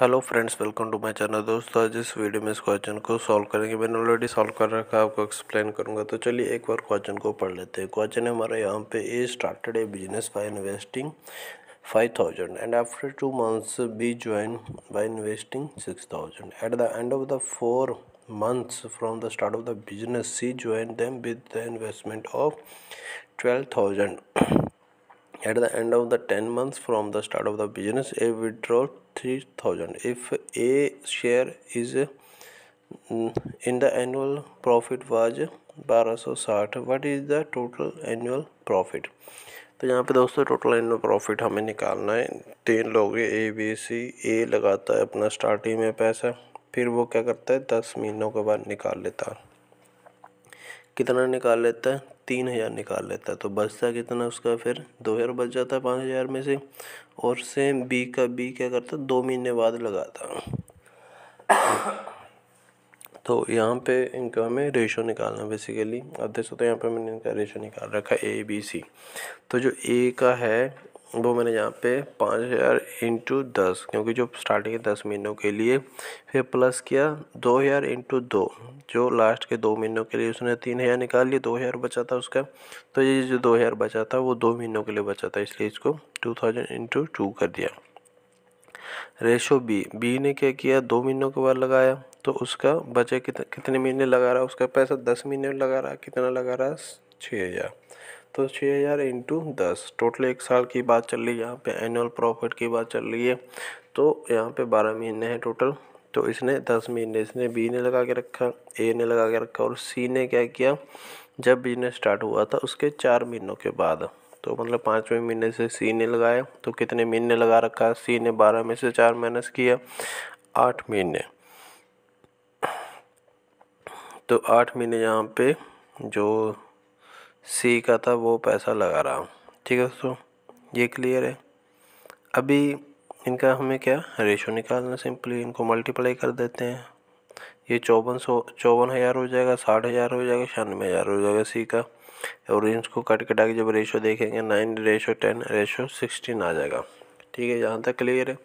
hello friends welcome to my channel दोस्तों आज इस वीडियो में इस क्वेश्चन को सॉल्व करेंगे मैंने ऑलरेडी सॉल्व कर रखा है आपको एक्सप्लेन करूंगा तो चलिए एक बार क्वेश्चन को पढ़ लेते हैं क्वेश्चन है हमारा यहाँ पे A started a business by investing five thousand and after two months B join by investing six thousand at the end of the four months the start of the business C she them with the investment of twelve thousand at the end of the ten months from the start of the business A withdrawal three thousand if A share is in the annual profit was बारह सौ साठ what is the total annual profit तो यहाँ पे दोस्तों total annual profit हमें निकालना है तीन लोग ए बी सी ए लगाता है अपना स्टार्टिंग में पैसा फिर वो क्या करता है दस महीनों के बाद निकाल लेता है कितना निकाल लेता है तीन हज़ार निकाल लेता है तो बचता कितना उसका फिर दो हज़ार बच जाता है पाँच हज़ार में से और सेम बी का बी क्या करता दो महीने बाद लगाता तो यहाँ पे इनका हमें रेशो निकालना है बेसिकली अब देख सकते हो यहाँ पे मैंने इनका रेशो निकाल रखा है ए बी सी तो जो ए का है वो मैंने यहाँ पे पाँच हज़ार इंटू दस क्योंकि जो स्टार्टिंग है दस महीनों के लिए फिर प्लस किया दो हज़ार इंटू दो जो लास्ट के दो महीनों के लिए उसने तीन हज़ार निकाल लिया दो हज़ार बचा था उसका तो ये जो दो हज़ार बचा था वो दो महीनों के लिए बचा था इसलिए इसको टू थाउजेंड इंटू टू कर दिया रेशो बी बी ने क्या किया दो महीनों के बाद लगाया तो उसका बचे कितने कितने महीने लगा रहा उसका पैसा दस महीने लगा रहा कितना लगा रहा छः हज़ार तो छः हज़ार इंटू दस टोटल एक साल की बात चल रही है यहाँ पे एनुअल प्रॉफिट की बात चल रही है तो यहाँ पे बारह महीने हैं टोटल तो इसने दस महीने इसने बी ने लगा के रखा ए ने लगा के रखा और सी ने क्या किया जब बिजनेस स्टार्ट हुआ था उसके चार महीनों के बाद तो मतलब पाँचवें महीने से सी ने लगाया तो कितने महीने लगा रखा सी ने बारह में से चार माइनस किया आठ महीने तो आठ महीने यहाँ पे जो सी का था वो पैसा लगा रहा हूँ ठीक है दोस्तों ये क्लियर है अभी इनका हमें क्या रेशो निकालना सिंपली इनको मल्टीप्लाई कर देते हैं ये चौवन सौ चौवन हज़ार हो जाएगा साठ हज़ार हो जाएगा छियानवे हज़ार हो जाएगा सी का और इनको कट कटा के जब रेशो देखेंगे nine ratio ten ratio sixteen आ जाएगा ठीक है यहाँ तक क्लियर है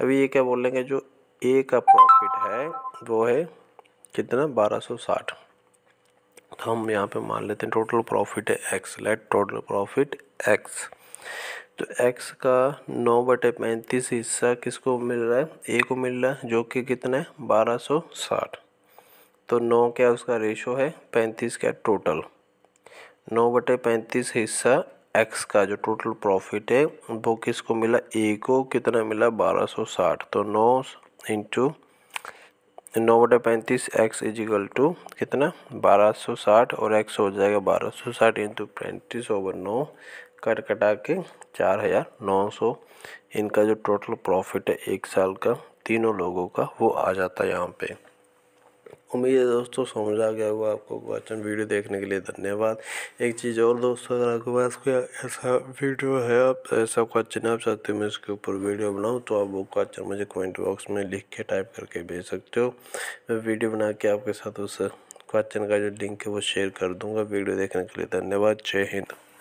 अभी ये क्या बोलेंगे जो ए का प्रॉफिट है वो है कितना बारह सौ साठ तो हम यहाँ पे मान लेते हैं टोटल प्रॉफिट है X let total profit X तो एक्स का नौ बटे पैंतीस हिस्सा किसको मिल रहा है ए को मिल रहा है जो कि कितना है बारह सौ साठ तो नौ क्या उसका रेशो है पैंतीस का टोटल नौ बटे पैंतीस हिस्सा एक्स का जो टोटल प्रॉफिट है वो किसको मिला ए को कितना मिला बारह सौ साठ तो नौ इंटू नौ बटे पैंतीस एक्स इजिकल टू कितना बारह सौ साठ और एक्स हो जाएगा बारह सौ साठ इंटू पैंतीस ओवर नौ कट कटा के चार हज़ार नौ सौ इनका जो टोटल प्रॉफिट है एक साल का तीनों लोगों का वो आ जाता है यहाँ पे उम्मीद है दोस्तों समझ आ गया होगा आपको क्वेश्चन वीडियो देखने के लिए धन्यवाद एक चीज़ और दोस्तों अगर आपके पास कोई ऐसा वीडियो है आप ऐसा क्वेश्चन आप चाहते हो मैं इसके ऊपर वीडियो बनाऊँ तो आप वो क्वेश्चन मुझे कमेंट बॉक्स में लिख के टाइप करके भेज सकते हो मैं वीडियो बना के आपके साथ उस क्वेश्चन का जो लिंक है वो शेयर कर दूँगा वीडियो देखने के लिए धन्यवाद जय हिंद